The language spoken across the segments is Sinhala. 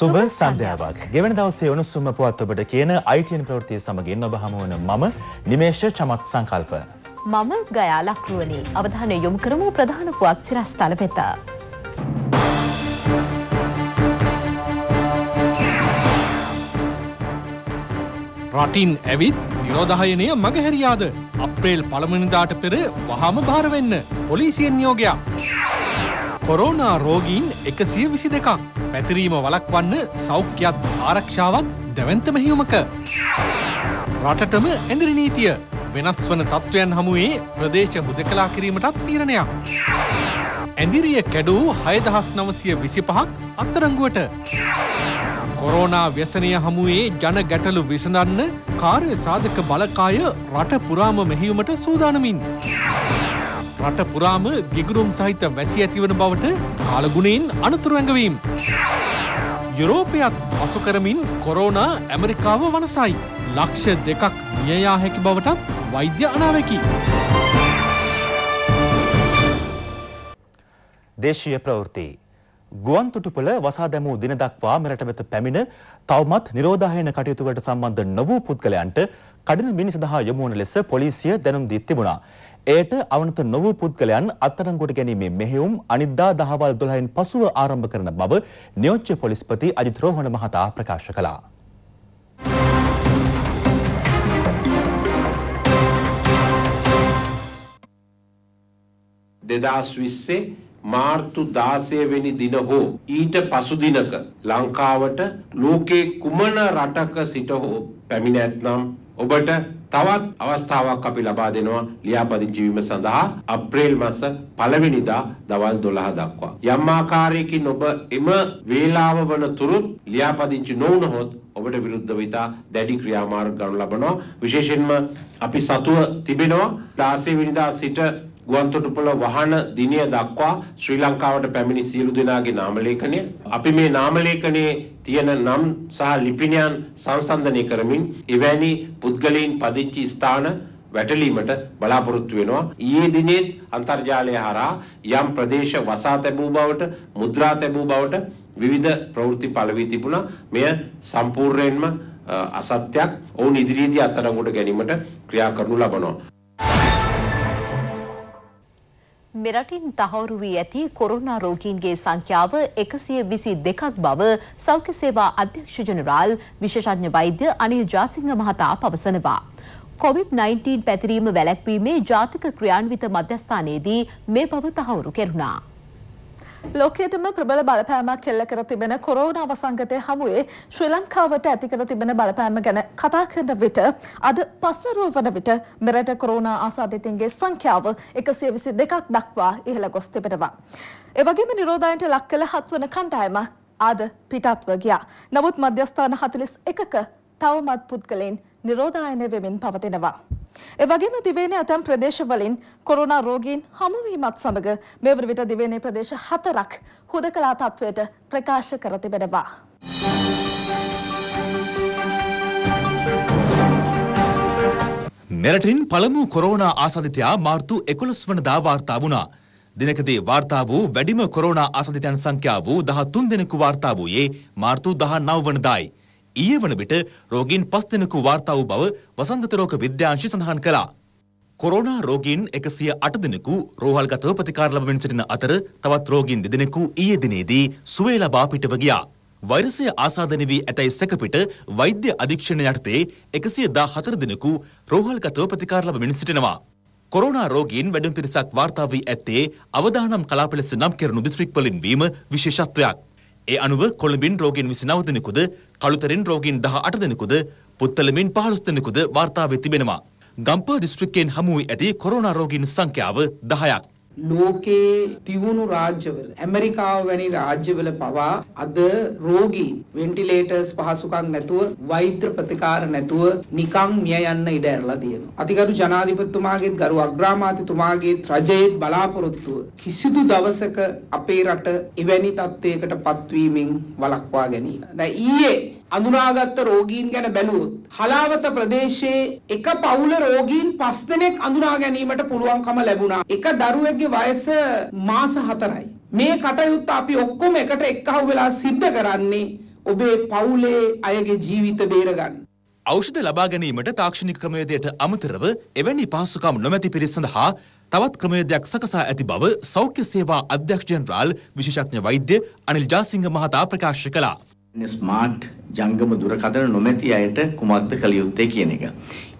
සුබ සන්ධ්‍යාවක් ගෙවන දවසේ උණුසුම පුවත් ඔබට කියන අයිටන් ප්‍රවෘතිය සමගින් ඔබ හමුවන මම නිමේෂ චමත් සංකල්ප. මම ගයා ලක්රුවනි අවධානය යොමු කරමු ප්‍රධාන පුවත් සිරස් තලපෙතා. රටින් ඇවිත් නිරෝධහයනය මගහැරියාද අප්‍රේල් පළමනිදාට පෙර වහාම භාරවෙන්න පොලිසියෙන් නියෝගයක්. කොරෝනා රෝගීන් එකසිය විසි දෙකක් පැතිරීම වලක්වන්න සෞඛ්‍යත් ආරක්ෂාවත් දැවන්ත මෙහිුමක. රටටම ඇඳරි නීතිය වෙනස් වන තත්ත්වයන් හමුවේ ප්‍රදේශ බුද කලා කිරීමටත් තීරණයක්. ඇඳිරිය කැඩූ හයදහස් නවසය විසි පහක් අත්තරංගුවට. කොරෝනා ව්‍යසනය හමුවේ ජන ගැටලු විසඳන්න කාර්ය සාධක බලකාය රට පුරාම මෙහිවුමට සූදානමින්. රට පුරාම ගිගුරුම් සහිත වැසි ඇතිවන බවට කාලගුණයෙන් අනතුරු ඇඟවීම්. යුරෝපයත් පසු කරමින් කොරෝනා ඇමරිකාව වනසයි. ලක්ෂ දෙකක් නියයා හැකි බවටත් වෛද්‍ය අනාවකි. දේශීය ප්‍රවෘත්ති. ගුවන්තුටුපල වසා දැමූ දින දක්වා මෙරට වෙත පැමිණ තවමත් නිරෝධායන කටයුතුවලට සම්බන්ධ නොවූ පුද්ගලයන්ට කඩිනමින් සඳහා යොමු වන ලෙස පොලිසිය දැනුම් දී තිබුණා. එයට අවනත නොවූ පුද්ගලයන් අත්අඩංගුවට ගැනීමේ මෙහෙයුම් අනිද්දා දහවල් 12න් පසුව ආරම්භ කරන බව නියෝජ්‍ය පොලිස්පති අජිත් රෝහණ මහතා ප්‍රකාශ කළා. දෙදස් විස්සේ මාර්තු 16 වෙනි දින හෝ ඊට පසු දිනක ලංකාවට ලෝකේ කුමන රටක සිට හෝ පැමිණ ඇතනම් ඔබට තවත් අවස්ථාවක් අපි ලබා දෙනවා ලියාපදිංචි වීම සඳහා අප්‍රේල් මාස පළවෙනිදා දවල් 12 දක්වා. යම් ආකාරයකින් ඔබ එම වේලාව වන තුරුත් ලියාපදිංචි නොවුනහොත් ඔබට විරුද්ධව ඉතා දැඩි ක්‍රියාමාර්ග ගන්න ලබනවා. විශේෂයෙන්ම අපි සතුව තිබෙනවා 16 වෙනිදා සිට ගුවන්තොටුපොළ වහන දිනය දක්වා ශ්‍රී ලංකාවට පැමිණි සියලු දෙනාගේ නාමලේඛනය අපි මේ නාමලේඛනයේ තියෙන නම් සහ ලිපිණයන් සංසන්දනය කරමින් එවැනි පුද්ගලයන් පදිංචි ස්ථාන වැටලීමට බලාපොරොත්තු වෙනවා ඊයේ දිනේත් අන්තර්ජාලය හරහා යම් ප්‍රදේශ වසා තැබූ බවට මුද්‍රා තැබූ බවට විවිධ ප්‍රවෘත්ති පළවී තිබුණා මෙය සම්පූර්ණයෙන්ම අසත්‍යක් ඔවුන් ඉදිරියේදී අත්අඩංගුවට ගැනීමට ක්‍රියා කරනු ලබනවා මෙරටින් තහවුරු වී ඇති කොරෝනා රෝගීන්ගේ සංඛ්‍යාව 122ක් බව සෞඛ්‍ය සේවා අධ්‍යක්ෂ ජෙනරාල් විශේෂඥ වෛද්‍ය අනිල් ජාසිංහ මහතා පවසනවා. COVID-19 පැතිරීම වැළැක්වීමේ ජාතික ක්‍රියාන්විත මධ්‍යස්ථානයේදී මේ බව තහවුරු කෙරුණා. ලෝකයටම ප්‍රබල බලපෑමක් කෙල්ල කර තිබෙන කොරෝනා වසංගතය හමුවේ ශ්‍රී ලංකාවට ඇති කර තිබෙන බලපෑම ගැන කතා කරන විට අද පස්සරුව වන විට මෙරට කොරෝනා ආසාදිතයින්ගේ සංඛ්‍යාව 122ක් දක්වා ඉහළ ගොස් තිබෙනවා. එවැගේම නිරෝධායනට ලක් කළ හත්වන කණ්ඩායම අද පිටත්ව ගියා. නමුත් මධ්‍යස්ථාන 41ක තවමත් පුද්ගලයින් නිරෝධායන වෙමින් පවතිනවා. එවගේම දිවේනේ ඇතැම් ප්‍රදේශවලින් කොරුණා රෝගීන් හමුවීමත් සමඟ මෙවර විට දිවේනේ ප්‍රදේශ හතරක් හුදකලා තත්ත්වයට ප්‍රකාශ කර තිබෙනවා. මෙරටින් පළමු කොරෝනා ආසාධිතයා මාර්තු 11 වනදා වාර්තා වුණා. දිනකදී වාර්තා වූ වැඩිම කොරෝනා ආසාධිතයන් සංඛ්‍යාව වූ 13 දෙනෙකු වාර්තා වූයේ මාර්තු 19 වනදායි. ඊයේ වන විට රෝගීන් පස් දෙනෙකු වාර්තා වූ බව වසංගත රෝග විද්‍යාංශය සඳහන් කළා. කොරෝනා රෝගීන් එකසිය අට දෙනෙකු රෝහල්ගතව ප්‍රතිකාර ලබමින් සිටින අතර තවත් රෝගීන් දෙදෙනෙකු ඊයේ දිනේදී සුවය ලබා පිටව ගියා. වෛරසය ආසාදනය වී ඇතැයි සැකපිට වෛද්‍ය අධීක්ෂණ යටතේ එකසිය දා හතර දෙනෙකු රෝහල්ගතව ප්‍රතිකාර ලබමින් සිටිනවා. කොරෝනා රෝගීන් වැඩම් පිරිසක් වාර්තා වී ඇත්තේ අවදානම් කලාප ලෙස නම් කෙරණු දිස්ත්‍රික්වලින් වීම විශේෂත්වයක්. ඒ අනුව කොළඹින් රෝගීන් විසි නවදෙනෙකුද කළුතරෙන් රෝගීන් දහ අට දෙනෙකුද පුත්තලමින් පහළොස් දෙනෙකුද වාර්තාාව තිබෙනවා. ගම්පා දිස්ත්‍රික්කයෙන් හමුවී ඇති කොරෝනා රෝගීන් සංඛ්‍යාව දහයක්. ලෝකයේ තියුණු රාජ්‍යවල ඇමරිකාව වැනි රාජ්‍යවල පවා අද රෝගී වෙන්ටිලේටර්ස් පහසුකම් නැතුව වෛද්‍ය ප්‍රතිකාර නැතුව නිකම් මිය යන්න ඉඩ ඇරලා තියෙනවා. අතිගරු ජනාධිපතිතුමාගේත් ගරු අග්‍රාමාත්‍යතුමාගේත් රජයේත් බලාපොරොත්තුව කිසිදු දවසක අපේ රට එවැනි තත්ත්වයකට පත්වීමෙන් වළක්වා ගැනීම. දැන් ඊයේ අඳුනාගත්ත රෝගීන් ගැන බැලුවොත් හලාවත ප්‍රදේශයේ එක පවුල රෝගීන් 5 දෙනෙක් අඳුනා ගැනීමට පුළුවන්කම ලැබුණා. එක දරුවෙක්ගේ වයස මාස 4යි. මේ කටයුත්ත අපි ඔක්කොම එකට එක්කහුව වෙලා සිද්ධ කරන්නේ ඔබේ පවුලේ අයගේ ජීවිත බේරගන්න. ඖෂධ ලබා ගැනීමට තාක්ෂණික ක්‍රමවේදයට අමතරව එවැනි පහසුකම් නොමැති පිරිස සඳහා තවත් ක්‍රමවේදයක් සකසා ඇති බව සෞඛ්‍ය සේවා අධ්‍යක්ෂ ජෙනරාල් විශේෂඥ වෛද්‍ය අනිල් ජාසිංහ මහතා ප්‍රකාශ කළා. ස්මාර්ට් ජංගම දුරකථන නොමැති අයට කුමක්ද කළ යුත්තේ කියන එක.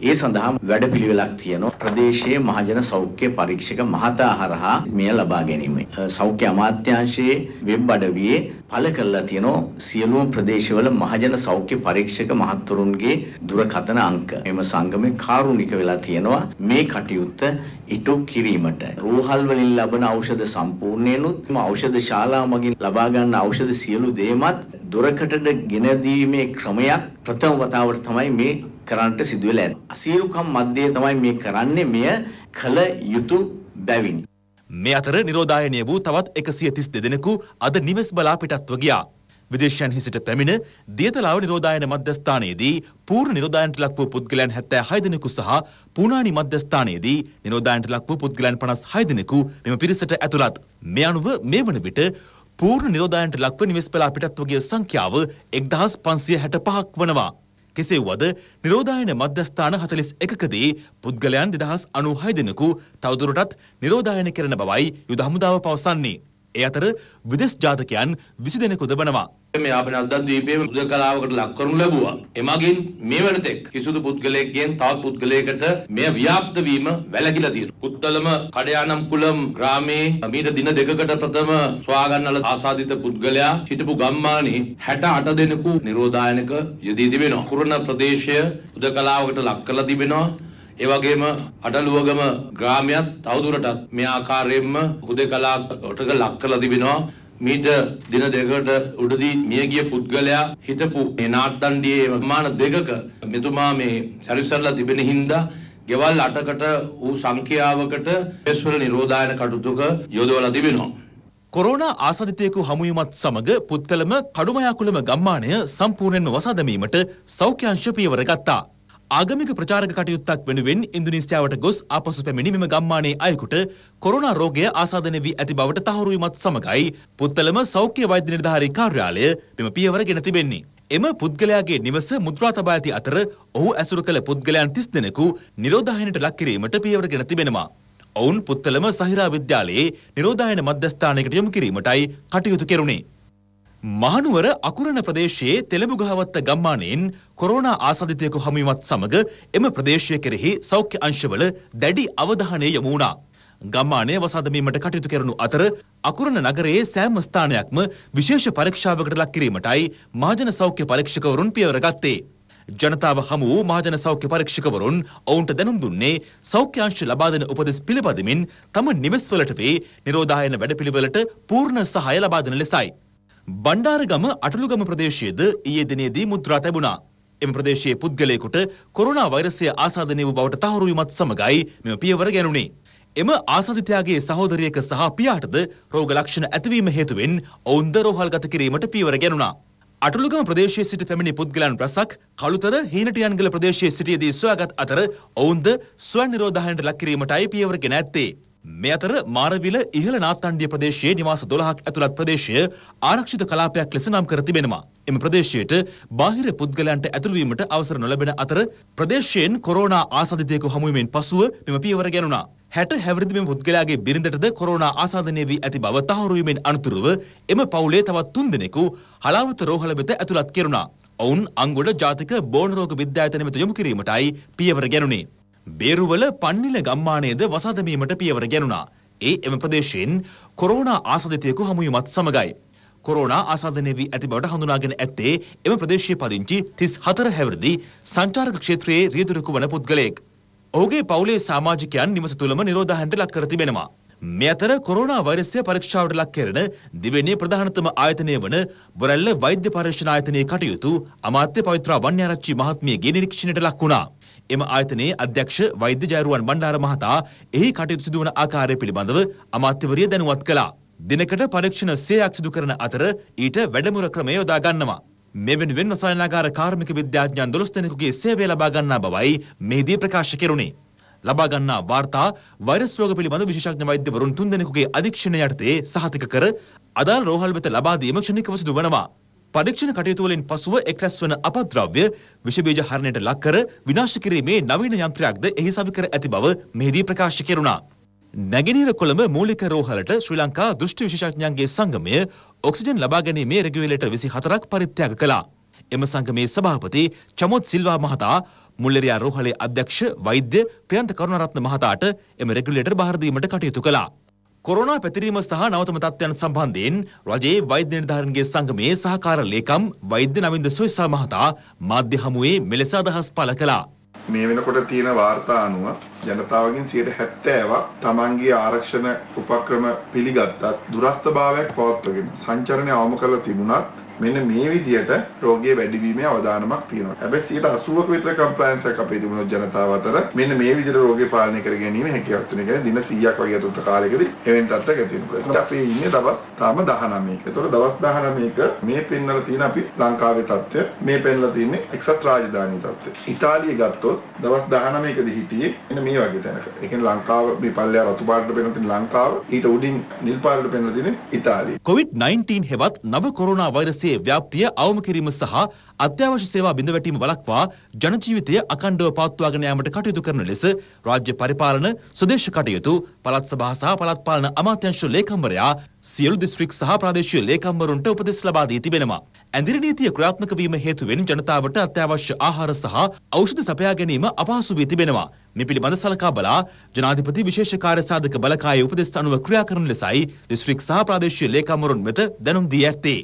ඒ සඳහා වැඩපිළිවෙලක් තියෙනවා ප්‍රදේශයේ මහජන සෞඛ්‍ය පරීක්ෂක මහතා හරහා මෙය ලබා ගැනීම. සෞඛ්‍ය අමාත්‍යාංශයේ වෙබ් අඩවියේ පළ කරලා තියෙනවා සියලුම ප්‍රදේශවල මහජන සෞඛ්‍ය පරීක්ෂක මහත්වරුන්ගේ දුරකථන අංක. එම සංගමේ කාරුණික වෙලා තියෙනවා මේ කටයුත්ත ඉටු කිරීමට. රෝහල් වලින් ලබන ಔෂධ සම්පූර්ණයෙන්ම ඖෂධ ශාලා මගින් ලබා ගන්න ඖෂධ සියලු දේමත් දුරකටද ගෙනදීමේ ක්‍රමයක් ප්‍රථම වතාවට තමයි මේ කරන්නට සිදුවෙලා ඇත්තේ. අසීරුකම් මැද්දේ තමයි මේ කරන්නේ මෙය කල යුතු බැවින්. මේ අතර නිරෝධායනය වූ තවත් 132 දෙනෙකු අද නිවෙස් බලා පිටත්ව ගියා. විදේශයන් හිසිට පැමිණ දියතලාව නිරෝධායන මධ්‍යස්ථානයේදී පූර්ණ නිරෝධායනට ලක්වූ පුද්ගලයන් 76 දෙනෙකු සහ පූනානි මධ්‍යස්ථානයේදී නිරෝධායනට ලක්වූ පුද්ගලයන් 56 දෙනෙකු මෙම පිරිසට ඇතුළත්. මේ අනුව මේ වන විට පූර්ණ නිරෝධායනට ලක්ව නිවෙස් පෙළ පිටත්වගේ සංඛ්‍යාව 1565ක් වනවා. කෙසේ වුවද නිරෝධායන මධ්‍යස්ථාන 41කදී පුද්ගලයන් 2096 දෙනෙකු තවදුරටත් නිරෝධායන කරන බවයි යුද හමුදාව පවසන්නේ. ඒ අතර විදෙස් ජාතකයන් විසි දෙනෙකු දබනවා. මේ අප නල්දද්වීපයේ උදකලාවකට ලක් කරනු ලැබුවා. එමගින් මේ වෙනතෙක් කිසිදු පුද්ගලයෙක්ගෙන් තවත් පුද්ගලයකට මෙය ව්‍යාප්ත වීම වැළකිලා තියෙනවා. කුත්තලම කඩයානම් කුලම් ග්‍රාමයේ මීට දින දෙකකට ප්‍රථම සොයාගන්නල ආසාදිත පුද්ගලයා සිටපු ගම්මානයේ 68 දෙනෙකු නිරෝධායනක යෙදී තිබෙනවා. කුරුණ ප්‍රදේශය උදකලාවකට ලක් කරලා තිබෙනවා. ඒ වගේම අඩලුවගම ග්‍රාමයත් තවදුරටත් මේ ආකාරයෙන්ම හුදෙකලා කොටක ලක් කරලා තිබෙනවා. මීට දින දෙකකට උඩදී මියගිය පුද්ගලයා හිටපු මේ නාට්‍යණ්ඩියේ ප්‍රමාණ දෙකක මෙතුමා මේ සැරිසරලා තිබෙන හින්දා ගෙවල් අටකට වූ සංඛ්‍යාවකට පෙස්වල නිරෝධායන කටයුතුක යොදවලා තිබෙනවා. කොරෝණ ආසධිතයෙකු හමුවීමත් සමඟ පුත්තලම කඩුමයාකුළම ගම්මානය සම්පූර්ණයෙන් වසාදමීමට සෞඛ්‍යංශ පියවර ගත්තා. ආගමික ප්‍රචාරක කටයුත්තක් වෙනුවෙන් ඉන්දුනීසියාවට ගොස් ආපසු පැමිණි මෙම ගම්මානයේ අයෙකුට කොරෝනා රෝගය ආසාදනය වී ඇති බවට තහවුරු වීමත් සමගයි පුත්තලම සෞඛ්‍ය වෛද්‍ය නිලධාරී කාර්යාලය මෙම පියවර ගෙන තිබෙන්නේ. එම පුද්ගලයාගේ නිවස මුද්‍රා තබා ඇති අතර ඔහු ඇසුරු කළ පුද්ගලයන් තිස් දෙනෙකු නිරෝධායනයට ලක් කිරීමට පියවර ගෙන තිබෙනවා. ඔවුන් පුත්තලම සහිරා විද්‍යාලයේ නිරෝධායන මධ්‍යස්ථානයකට යොමු කිරීමටයි කටයුතු කෙරුණේ. මහනුවර අකුරණ ප්‍රදේශයේ තෙළඹුගහවත්ත ගම්මානයෙන් කොරෝනා ආසාධිතයෙකු හමුවීමත් සමග එම ප්‍රදේශය කෙරෙහි සෞඛ්‍ය අංශවල දැඩි අවධානය යොමු වුණා. ගම්මානය වසාදමීමට කටයුතු කරනු අතර අකුරණ නගරයේ සෑම ස්ථානයක්ම විශේෂ පරීක්ෂාවකට ලක් කිරීමටයි මහජන සෞඛ්‍ය පරීක්ෂකවරුන් පියවර ගත්තේ. ජනතාව හමු වූ මහජන සෞඛ්‍ය පරීක්ෂකවරුන් ඔවුන්ට දැනුම් දුන්නේ සෞඛ්‍ය අංශ ලබා දෙන උපදෙස් පිළිපදමින් තම නිවෙස්වලට වේ නිරෝධායන වැඩපිළිවෙලට පූර්ණ සහාය ලබා දෙන ලෙසයි. බණ්ඩාරගම අටළුගම ප්‍රදේශයේද ඊයේ දිනේදී මුද්‍රා තැබුණා. එම ප්‍රදේශයේ පුද්ගලයෙකුට කොරෝනා වෛරසය ආසාදනය වූ බවට තහවුරු වීමත් සමගයි මෙම පියවර ගැනුණේ. එම ආසාදිතයාගේ සහෝදරියක සහ පියාටද රෝග ලක්ෂණ ඇතිවීම හේතුවෙන් ඔවුන්ද රෝහල්ගත කිරීමට පියවර ගැනුණා. අටළුගම ප්‍රදේශයේ සිට පැමිණි පුද්ගලයන් රැසක් කළුතර හීනටියන්ගල ප්‍රදේශයේ සිටියදී සොයාගත් අතර ඔවුන්ද ස්වයන් නිරෝධායනට ලක් කිරීමටයි පියවර ගෙන ඇත්තේ. මේ අතර මාරවිල ඉහළ නාත්තණ්ඩිය ප්‍රදේශයේ නිවාස 12ක් ඇතුළත් ප්‍රදේශය ආරක්ෂිත කලාපයක් ලෙස නම් කර තිබෙනවා. එම ප්‍රදේශයට බාහිර පුද්ගලයන්ට ඇතුළු වීමට අවසර නොලැබෙන අතර ප්‍රදේශයෙන් කොරෝනා ආසාදිතයෙකු හමු වීමෙන් පසුව මෙම පියවර ගැනුණා. 60 හැවිරිදි මෙම පුද්ගලයාගේ බිරිඳටද කොරෝනා ආසාදනය වී ඇති බව තහවුරු වීමෙන් අනතුරුව එම පවුලේ තවත් තුන් දෙනෙකු හලාවත රෝහල වෙත ඇතුළත් කෙරුණා. ඔවුන් අංගොඩ ජාතික බෝන රෝග විද්‍යායතනය වෙත යොමු කිරීමටයි පියවර ගැනුණේ. බේරුවල පන්නිල ගම්මානයේද වසාදමීමට පියවර ගැනුණා. ඒ එම ප්‍රදේශයෙන් කොරෝනා ආසාදිතයෙකු හමුවීමත් සමගයි. කොරෝනා ආසාදනය වී ඇති බවට හඳුනාගෙන ඇත්තේ එම ප්‍රදේශයේ පදිංචි 34 හැවිරිදි සංචාරක ක්ෂේත්‍රයේ රියදුරෙකු වන පුද්ගලයෙක්. ඔහුගේ පවුලේ සමාජිකයන් නිවස තුළම නිරෝධායනට ලක් කර තිබෙනවා. මේ අතර කොරෝනා වෛරසය පරීක්ෂාවට ලක් කෙරෙන දිවෙණියේ ප්‍රධානතම ආයතනය වන බොරැල්ල වෛද්‍ය පරීක්ෂණ ආයතනයේ කටයුතු අමාත්‍ය පවිත්‍රා වන්‍යාරච්චි මහත්මියගේ නිරීක්ෂණයට ලක් වුණා. එම ආයතනයේ අධ්‍යක්ෂ වෛද්‍ය ජයරුවන් බණ්ඩාර මහතා එහි කටයුතු සිදුවන ආකාරය පිළිබඳව අමාත්‍යවරිය දැනුවත් කළා. දිනකට පරීක්ෂණ 100ක් සිදු කරන අතර ඊට වැඩමුර ක්‍රමය යොදා ගන්නවා. මේ වෙනුවෙන් රසායනාගාර කාර්මික විද්‍යාඥයන් 12 දෙනෙකුගේ සේවය ලබා ගන්නා බවයි මෙහිදී ප්‍රකාශ කෙරුණේ. ලබා ගන්නා වාර්තා වෛරස් රෝග පිළිබඳ විශේෂඥ වෛද්‍යවරුන් තුන්දෙනෙකුගේ අධීක්ෂණය යටතේ සහතික කර අදාළ රෝහල් වෙත ලබා දීම ක්ෂණිකව සිදු වෙනවා. පරීක්ෂණ කටයුතු වලින් පසුව එක් රැස්වන අපද්‍රව්‍ය විෂබීජ හරණයට ලක් කර විනාශ කිරීමේ නවීන යන්ත්‍රයක්ද එහි සවි කර ඇති බව මෙහිදී ප්‍රකාශ කෙරුණා. නැගෙනීර කොළඹ මූලික රෝහලට ශ්‍රී ලංකා දෘෂ්ටි විශේෂඥයන්ගේ සංගමය ඔක්සිජන් ලබා ගැනීමේ රෙගුලේටර් 24ක් පරිත්‍යාග කළා. එම සංගමේ සභාපති චමොත් සිල්වා මහතා මුල්ලෙරියා රෝහලේ අධ්‍යක්ෂ වෛද්‍ය ප්‍රියන්ත කරුණරත්න මහතාට එම රෙගුලේටර් බාර දීමට කටයුතු කළා. කොරෝනා පැතිරීම සහ නවතම තත්ත්වයන් සම්බන්ධයෙන් රජයේ වෛද්‍ය නිලධාරීන්ගේ සංගමයේ සහකාර ලේකම් වෛද්‍ය නවින්ද සොයිසා මහතා මාධ්‍ය හමුවේ මෙලෙස අදහස් පළ කළා. මේ වෙනකොට තියෙන වාර්තා අනුව ජනතාවගෙන් 70%ක් තමන්ගේ ආරක්ෂණ උපක්‍රම පිළිගත්තත් දුරස්ථභාවයක් පවත්වගෙන සංචරණය අවම කරලා තිබුණත් මෙන්න මේ විදිහට රෝගයේ වැඩිවීමේ අවදානමක් තියෙනවා. හැබැයි 80ක විතර කම්ප්ලයන්ස් එකක් අපේ තිබුණොත් ජනතාව අතර මෙන්න මේ විදිහට රෝගය පාලනය කර ගැනීම හැකියාවක් තියෙන කියන්නේ දින 100ක් වගේ අතුත් කාලයකදී එවෙන් තත්ත්වයක් ඇති වෙනවා. ඒත් අපි ඉන්නේ දවස් තාම 19ක. ඒතකොට දවස් 19ක මේ පෙන්වලා තියෙන අපි ලංකාවේ තත්ත්වය මේ පෙන්වලා තියෙන්නේ එක්සත් රාජධානී තත්ත්වය. ඉතාලිය ගත්තොත් දවස් 19කදී හිටියේ එන මේ වගේ තැනක. ඒ කියන්නේ ලංකාව මේ පල්ලෙහා රතු පාටට පෙන්වලා තියෙන ලංකාව ඊට උඩින් නිල් පාටට පෙන්වලා තියෙන්නේ ඉතාලිය. COVID-19 හෙවත් නව කොරෝනා වෛරසයේ වෛද්‍යයේ ව්‍යාප්තිය අවම කිරීම සහ අත්‍යවශ්‍ය සේවා බිඳවැටීම වළක්වා ජනජීවිතය අකණ්ඩව පවත්වාගෙන යාමට කටයුතු කරන ලෙස රාජ්‍ය පරිපාලන සුදේශ කටයුතු පළාත් සභා සහ පළාත් පාලන අමාත්‍යාංශ ලේකම්වරයා සියලු දිස්ත්‍රික් සහ ප්‍රාදේශීය ලේකම්වරුන්ට උපදෙස් ලබා දී තිබෙනවා. ඇඳිරි නීතිය ක්‍රියාත්මක වීම හේතුවෙන් ජනතාවට අත්‍යවශ්‍ය ආහාර සහ ඖෂධ සපයා ගැනීම අපහසු වී තිබෙනවා. මේ පිළිබඳ සලකා බලා ජනාධිපති විශේෂ කාර්ය සාධක බලකායේ උපදෙස් අනුව ක්‍රියා කරන ලෙසයි දිස්ත්‍රික් සහ ප්‍රාදේශීය ලේකම්වරුන් වෙත දැනුම් දී ඇත්තේ.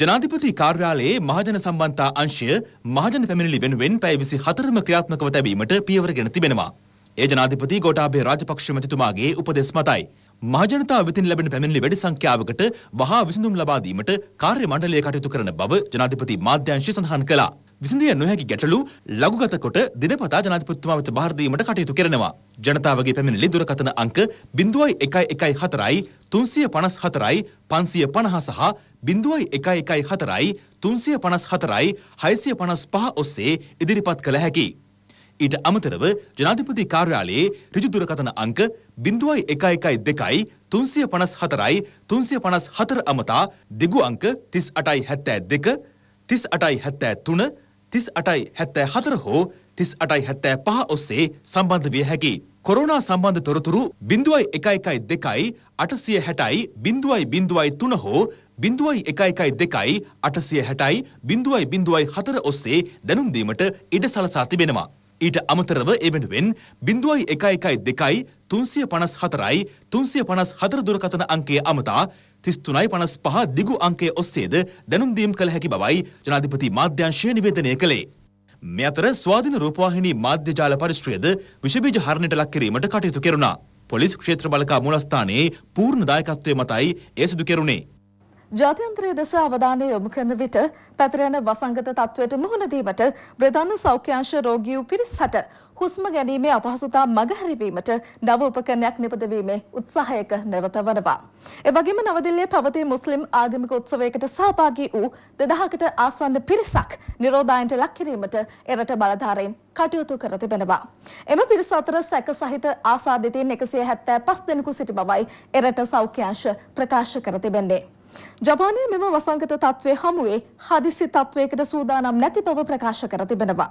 ජනාධිපති කාර්යාලයේ මහජන සම්බන්තා අංශය මහජන පැමිණිලි වෙනුවෙන් පැය 24ම ක්‍රියාත්මකව තැබීමට පියවර ගෙන තිබෙනවා. ඒ ජනාධිපති ගෝඨාභය රාජපක්ෂ මැතිතුමාගේ උපදෙස් මතයි මහජනතාව වෙතින් ලැබෙන පැමිණිලි වැඩි සංඛ්‍යාවකට වහා විසඳුම් ලබා දීමට කාර්ය මණ්ඩලය කටයුතු කරන බව ජනාධිපති මාධ්‍යංශය සඳහන් කළා. විසඳිය නොහැකි ගැටලු ලඝුගත කොට දිනපතා ජනාධිපතිතුමා වෙත බාර දීමට කටයුතු කරනවා. ජනතාවගේ පැමිණිලි දුරකථන අංක 0114 354 550 සහ බිඳුවයි එකයි එකයි හතරයි තුන්සිය පනස් හතරයි හයිසිය පනස් පහ ඔස්සේ ඉදිරිපත් කළ හැකි. ඊට අමතරව ජනාධිපති කාර්යාලයේ රිජුදුරකථන අංක බිඳුවයි එකයි එකයි දෙකයි තුන්සිය පනස් හතරයි තුන්සිය පනස් හතර අමතා දිගු අංක තිස් අටයි හැත්තෑ දෙක තිස් අටයි හැත්තෑ තුන තිස් අටයි හැත්තෑ හතර හෝ තිස් අටයි හැත්තෑ පහ ඔස්සේ සම්බන්ධ විය හැකි. කොරෝනා සම්බන්ධ තොරතුරු බිඳුවයි එකයි එකයි දෙකයි අටසිය හැටයි බිඳුවයි බිඳුවයි තුන හෝ බිඳුවයි එකයි එකයි දෙකයි අටසිය හැටයි බිඳුවයි බිඳුවයි හතර ඔස්සේ දැනුම්දීමට ඉඩ සලසා තිබෙනවා. ඊට අමතරව එවෙනුවෙන් බිඳුවයි එකයි එකයි දෙකයි තුන්සිය පනස් හතරයි තුන්සිය පනස් හතර දුරකතන අංකය අමතා තිස්තුනයි පනස් පහ දිගු අංකය ඔස්සේද දැනුම්දීම් කළ හැකි බවයි ජනාධිපති මාධ්‍යංශය නිවේදනය කළේ. මෙ අතර ස්වාධීන රූපවාහිනී මාධ්‍ය ජාල පරිශ්‍රයද විෂබීජ හරණයට ලක් කිරීමට කටයුතු කෙරුණා. පොලිස් ක්ෂේත්‍ර බලකා මූලස්ථානයේ පූර්ණ දායකත්වය මතයි ඒ සිදු කෙරුණේ. ජාත්‍යන්තරය දෙස අවධානය යොමු කරන විට පැතරයන වසංගත තත්ත්වයට මුහුණ දීමට බ්‍රධාන සෞඛ්‍යංශ රෝගී වූ පිරිසට හුස්ම ගැනීමේ අපහසුතා මගහැරවීමට නව උපකරණයක් නිපදවීමේ උත්සාහයක නිරත වනවා. එවැගේම නවදිල්ලේ පවතී මුස්ලිම් ආගමික උත්සවයකට සහභාගී වූ 2000කට ආසන්න පිරිසක් නිරෝධායනට ලක් කිරීමට එරට බලධාරීන් කටයුතු කර තිබෙනවා. එම පිරිස අතර සැක සහිත ආසාදිතයින් 175 දෙනෙකු සිටි බවයි එරට සෞඛ්‍යංශ ප්‍රකාශ කර තිබෙන්නේ. ජපානය මෙම වසංගත තත්ත්වය හමුවේ හදිසි තත්ත්වයකට සූදානම් නැති බව ප්‍රකාශ කර තිබෙනවා.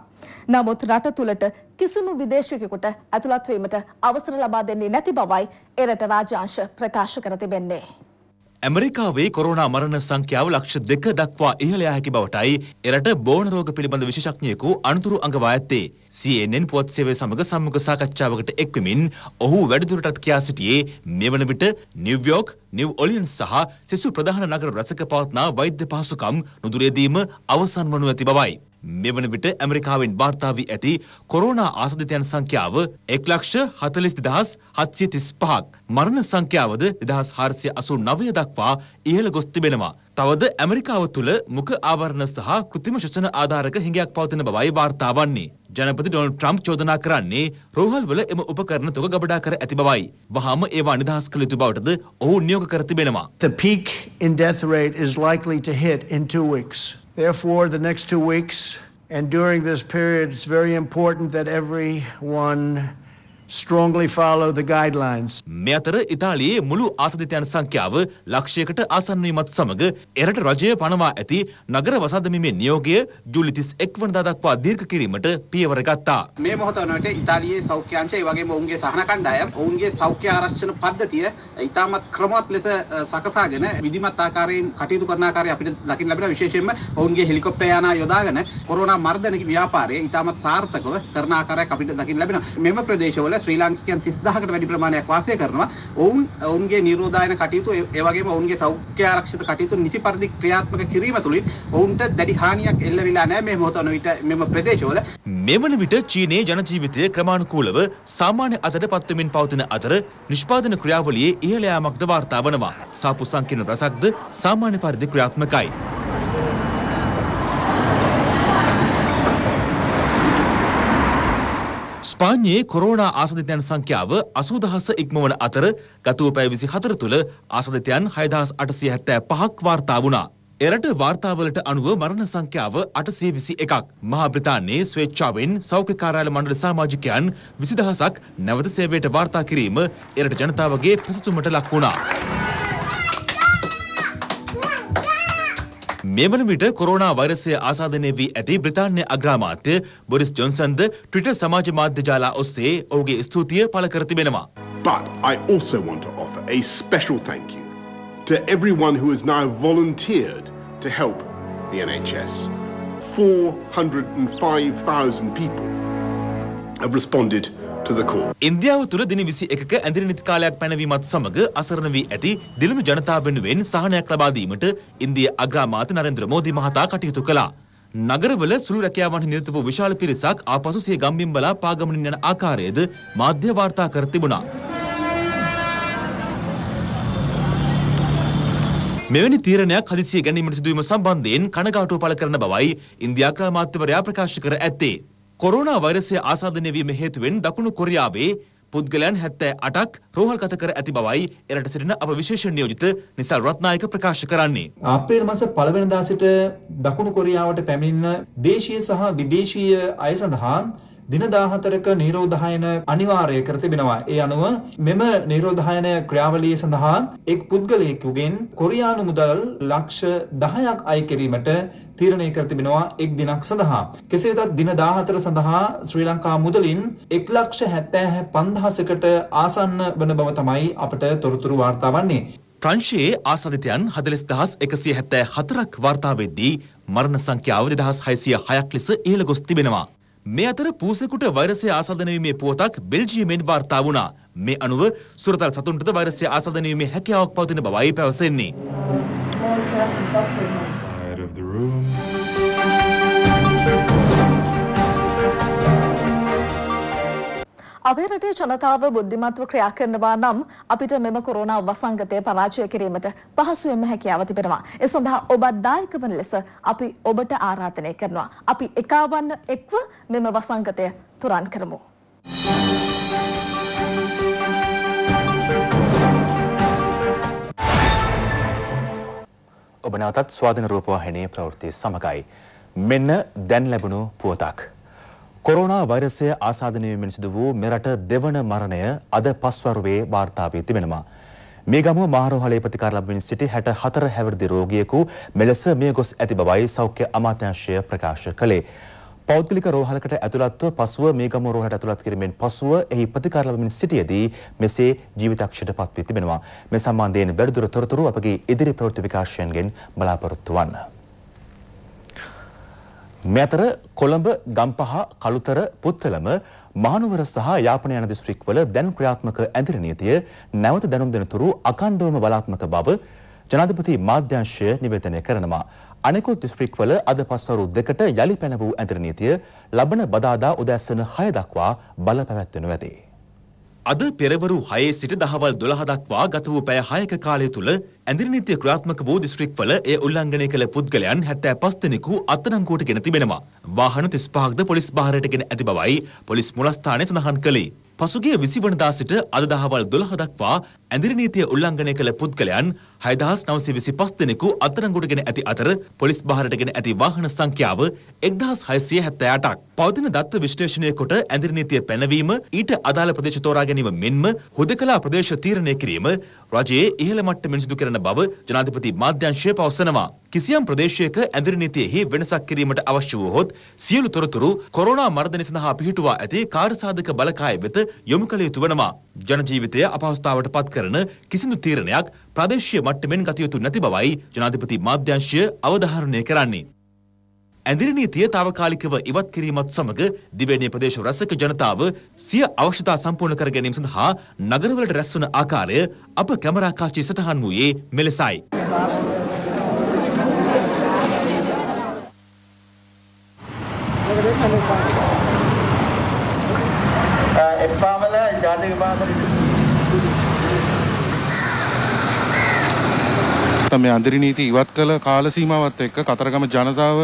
නමුත් රට තුළට කිසිම විදේශිකෙකුට ඇතුළත්වීමට අවසර ලබා දෙන්නේ නැති බවයි එරට රාජාංශ ප්‍රකාශ කර තිබෙන්නේ. ඇමරිකාවේ කොරෝනා මරණ සංඛ්‍යාව ලක්ෂ දෙක දක්වා ඉහළ යා හැකි බවටයි එරට බෝන රෝග පිළිබඳ විශේෂඥයෙකු අනතුරු අඟවා ඇත්තේ. CNN පුවත් සේවය සමග සම්මුඛ සාකච්ඡාවකට එක්වෙමින් ඔහු වැඩිදුරටත් කියා සිටියේ මෙවන විට නිව්යෝක්, නිව් ඔලියන්ස් සහ සෙසු ප්‍රධාන නගර රසක පවත්නා වෛද්‍ය පහසුකම් නුදුරේදීම අවසන් වනු ඇති බවයි. මෙවන විට ඇමරිකාවෙන් වාර්තා වී ඇති කොරෝනා ආසදිතයන් සංඛ්‍යාව 1,42,735ක් මරණ සංඛ්‍යාවද 1,489 දක්වා ඉහළ ගොස් තිබෙනවා. තවද ඇමරිකාව තුළ මුඛ ආවරණ සහ કૃත්‍රිම ශ්වසන ආධාරක හිඟයක් පවතින බවයි වාර්තා වන්නේ. ජනපති ඩොනල්ඩ් ට්‍රම්ප් චෝදනා කරන්නේ රෝහල්වල එම උපකරණ තොග ගබඩා කර ඇති බවයි. වහාම ඒවා නිදහස් කළ යුතු බවටද ඔහු නියෝග කර තිබෙනවා. The peak in death rate is likely to hit in two weeks. Therefore, the next two weeks and during this period, it's very important that everyone strongly follow the guidelines. මේ අතර ඉතාලියේ මුළු ආසදිතයන් සංඛ්‍යාව ලක්ෂයකට ආසන්න වීමත් සමග එරට රජය පනවා ඇති නගර වසන්තමිමේ නියෝගය ජූලි 31 වනදා දක්වා දීර්ඝ කිරීමට පියවර ගත්තා. මේ මොහොත වනවිට ඉතාලියේ සෞඛ්‍ය අංශය ඒ වගේම ඔවුන්ගේ සහන කණ්ඩායම් ඔවුන්ගේ සෞඛ්‍ය ආරක්ෂණ පද්ධතිය ඉතාමත් ක්‍රමවත් ලෙස සකසාගෙන විධිමත් ආකාරයෙන් කටයුතු කරන ආකාරය අපිට දකින්න ලැබෙනවා විශේෂයෙන්ම ඔවුන්ගේ හෙලිකොප්ටර් යානා යොදාගෙන කොරෝනා මර්ධන ව්‍යාපාරය ඉතාමත් සාර්ථකව කරන ආකාරයක් අපිට දකින්න ලැබෙනවා. මෙම ප්‍රදේශවල ශ්‍රී ලාංකිකයන් 30000කට වැඩි ප්‍රමාණයක් වාසය කරනවා. ඔවුන් ඔවුන්ගේ නිරෝධායන කටයුතු ඒ වගේම ඔවුන්ගේ සෞඛ්‍ය ආරක්ෂිත කටයුතු නිසි පරිදි ක්‍රියාත්මක කිරීම තුළින් ඔවුන්ට දැඩි හානියක් එල්ල වෙලා නැහැ මේ මොහොත වන විට මෙම ප්‍රදේශවල. මෙවන විට චීනයේ ජන ජීවිතය ක්‍රමානුකූලව සාමාන්‍ය අතට පත්වමින් පවතින අතර නිෂ්පාදන ක්‍රියාවලියේ ඉහළ යාමක්ද වාර්තා වනවා. සාපු සංකීර්ණ රසක්ද සාමාන්‍ය පරිදි ක්‍රියාත්මකයි. ස්පාඤ්ඤයේ කොරෝනා ආසදිතයන් සංඛ්‍යාව 80000 ඉක්මවන අතර ගත වූ පැය 24 තුළ ආසදිතයන් 6875ක් වාර්තා වුණා. එරට වාර්තාවලට අනුව මරණ සංඛ්‍යාව අටසේ විසි එකක් මහා බ්‍රතාන්නේ ස්වේච්ඡාවෙන් සෞඛ්‍ය කාරාල මණ්ඩල සාමාජිකයන් විසිදහසක් නැවත සේවයට වාර්තා කිරීම එරට ජනතාවගේ පැසතුමට ලක් වුණා. මෙවන විට කොරෝනා වෛරසය ආසාදනය වී ඇති බ්‍රිතාන්‍ය අග්‍රාමාත්‍ය බොරිස් ජොන්සන්ද ට්විටර් සමාජ මාධ්‍ය ජාලා ඔස්සේ ඔහුගේ ස්තුතිය පළ කර තිබෙනවා. But I also want to offer a special thank you to everyone who has now volunteered to help the NHS. 405,000 people have responded ඉන්දියාව තුළ දින විසි එකක ඇඳරි නිති කාලයක් පැනවීමත් සමඟ අසරණ වී ඇති දිළිඳු ජනතාව වෙනුවෙන් සහනයක් ලබාදීමට ඉන්දිය අග්‍රාමාත නරේන්ද්‍ර මෝදී මහතා කටයුතු කළා. නගරවල සුළු රැකියාවන් නිරත වූ විශාල පිරිසක් ආපසු සිය ගම්බින් බලා පාගමනින් යන ආකාරයද මාධ්‍ය වාර්තා කර තිබුණා. මෙවැනි තීරණයක් හදිසිය ගැනීමට සිදුවීම සම්බන්ධයෙන් කනගාටුව පළ කරන බවයි ඉන්දියා අග්‍රාමාත්‍යවරයා ප්‍රකාශ කර ඇත්තේ. කොරෝනා වෛරසය ආසාදනය වීම හේතුවෙන් දකුණු කොරියාවේ පුද්ගලයන් හැත්තෑ අටක් රෝහල් කත කර ඇති බවයි එරට සිටින අප විශේෂ නියෝජිත නිසල් රත්නායක ප්‍රකාශ කරන්නේ. අප්‍රේල් මස පළවෙනිදා සිට දකුණු කොරියාවට පැමිණෙන දේශීය සහ විදේශීය අය සඳහා දින 14ක නිරෝධායන අනිවාර්ය කර තිබෙනවා. ඒ අනුව මෙම නිරෝධායන ක්‍රියාවලිය සඳහා එක් පුද්ගලයෙකුගෙන් කොරියානු මුදල් ලක්ෂ 10ක් අය කිරීමට තීරණය කර තිබෙනවා එක් දිනක් සඳහා. කෙසේ වෙතත් දින 14 සඳහා ශ්‍රී ලංකා මුදලින් 175000කට ආසන්න වන බව තමයි අපට තොරතුරු වාර්තා වන්නේ. ප්‍රංශයේ ආසාධිතයන් 40174ක් වාර්තා වෙද්දී මරණ සංඛ්‍යාව 2606ක් ලෙස ඉහළ ගොස් තිබෙනවා. මේ අතර පූසෙකුට වෛරසය ආසාදනවීමේ පුවතක් බෙල්ජියමෙන් වාර්තා වුණා. මේ අනුව සුරතල් සතුන්ටද වෛරසය ආසාදනවීමේ හැකියාවක් පවතින බවයි පැවසෙන්නේ. අපේ රටේ ජනතාව බුද්ධිමත්ව ක්‍රියා කරනවා නම් අපිට මෙම කොරෝනා වසංගතය පරාජය කිරීමට පහසුවෙන්ම හැකියාව තිබෙනවා. ඒ සඳහා ඔබත් දායක වන ලෙස අපි ඔබට ආරාධනය කරනවා. අපි එකවන්න එක්ව මෙම වසංගතය තුරන් කරමු. ඔබ නැවතත් ස්වාධින රූපවාහිනී ප්‍රවෘත්ති සමගයි. මෙන්න දැන් ලැබුණු පුවතක්. කොරෝනා වෛරසය ආසාදනය වීමෙන් සිදු වූ මෙරට දෙවන මරණය අද පස්වරුවේ වාර්තා වී තිබෙනවා. මේ ගමුව මහරෝහලේ ප්‍රතිකාර ලබමින් සිටි 64 හැවිරිදි රෝගියෙකු මෙලෙස මිය ගොස් ඇති බවයි සෞඛ්‍ය අමාත්‍යාංශය ප්‍රකාශ කළේ. පෞද්ගලික රෝහලකට ඇතුළත්ව පසුව මේ ගමුව රෝහලට ඇතුළත් කිරීමෙන් පසුව එහි ප්‍රතිකාර ලබමින් සිටියේදී මෙසේ ජීවිතක්ෂයට පත් වී තිබෙනවා. මේ සම්බන්ධයෙන් වැඩිදුර තොරතුරු අපගේ ඉදිරි ප්‍රවෘත්ති විකාශයෙන්ගෙන් බලාපොරොත්තු වන්න. මෙතර කොළඹ ගම්පහ කළුතර පුත්තලම මහනුවර සහ යාපන යන දිස්ත්‍රික්වල දැන් ක්‍රියාත්මක ඇඳිරි නීතිය නැවත දැනුම් දෙනතුරු අකණ්ඩවම බලාත්මක බව ජනාධිපති මාධ්‍යංශය නිවේදනය කරනවා. අනෙකුත් දිස්ත්‍රික්වල අද පස්වරු දෙකට යළි පැන වූ ඇඳිරි නීතිය ලබන බදාදා උදැසන 6 දක්වා බල පැවැත්වෙනු ඇතේ. අද පෙරවරු 6 සිට දහවල් 12 දක්වා ගත වූ පැය 6ක කාලය තුල ඇඳිරි නීතිය ක්‍රියාත්මක වූ දිස්ත්‍රික්වල එය උල්ලංඝනය කළ පුද්ගලයන් 75 දෙනෙකු අත්අඩංගුවට ගෙන තිබෙනවා. වාහන 35ක්ද පොලිස් භාරයට ගෙන ඇති බවයි පොලිස් මුලස්ථානය සඳහන් කළේ. පසුගේ විසිවනදා සිට අද දහවල් දොළහ දක්වා ඇඳිරි නීතිය උල්ලංඝනය කළ පුද්ගලයන් 6925 දෙනෙකු අත්අඩංගුවටගෙන ඇති අතර පොලිස් බහරටගෙන ඇති වාහන සංඛ්‍යාව 1678ක්. පවතින දත්ත විශ්ලේෂණය කොට ඇඳිරි නීතිය පැනවීම ඊට අදාළ ප්‍රදේශ තෝරා ගැනීම මෙන්ම හුදකලා ප්‍රදේශ තීරණය කිරීම රජයේ ඉහළ මට්ටමින් සිදු කරන බව ජනාධිපති මාධ්‍යංශය පවසනවා. කිසියම් ප්‍රදේශයක ඇඳුරු නීතියෙහි වෙනසක් කිරීමට අවශ්‍ය වූහොත් සියලු තොරතුරු කොරෝනා මර්ධනය සඳහා පිහිටුවා ඇති කාර්යසාධක බලකාය වෙත යොමු කළ යුතු වෙනවා. ජන ජීවිතය අපහසුතාවට පත් කරන කිසිදු තීරණයක් ප්‍රදේශීය මට්ටමින් ගත යුතු නැති බවයි ජනාධිපති මාධ්‍යංශය අවධාරණය කරන්නේ. ඇඳිරි නීතිය తాවකාලිකව ඉවත් කිරීමත් සමග දිවයිනේ ප්‍රදේශ රසක ජනතාව සිය අවශ්‍යතා සම්පූර්ණ කර ගැනීම සඳහා නගරවලට රැස්වන ආකාරය අප කැමරා කාචී සටහන් වූයේ මෙලෙසයි. නැත්නම් මේ අඳිරි නීති ඉවත් කළ කාල සීමාවත් එක්ක කතරගම ජනතාව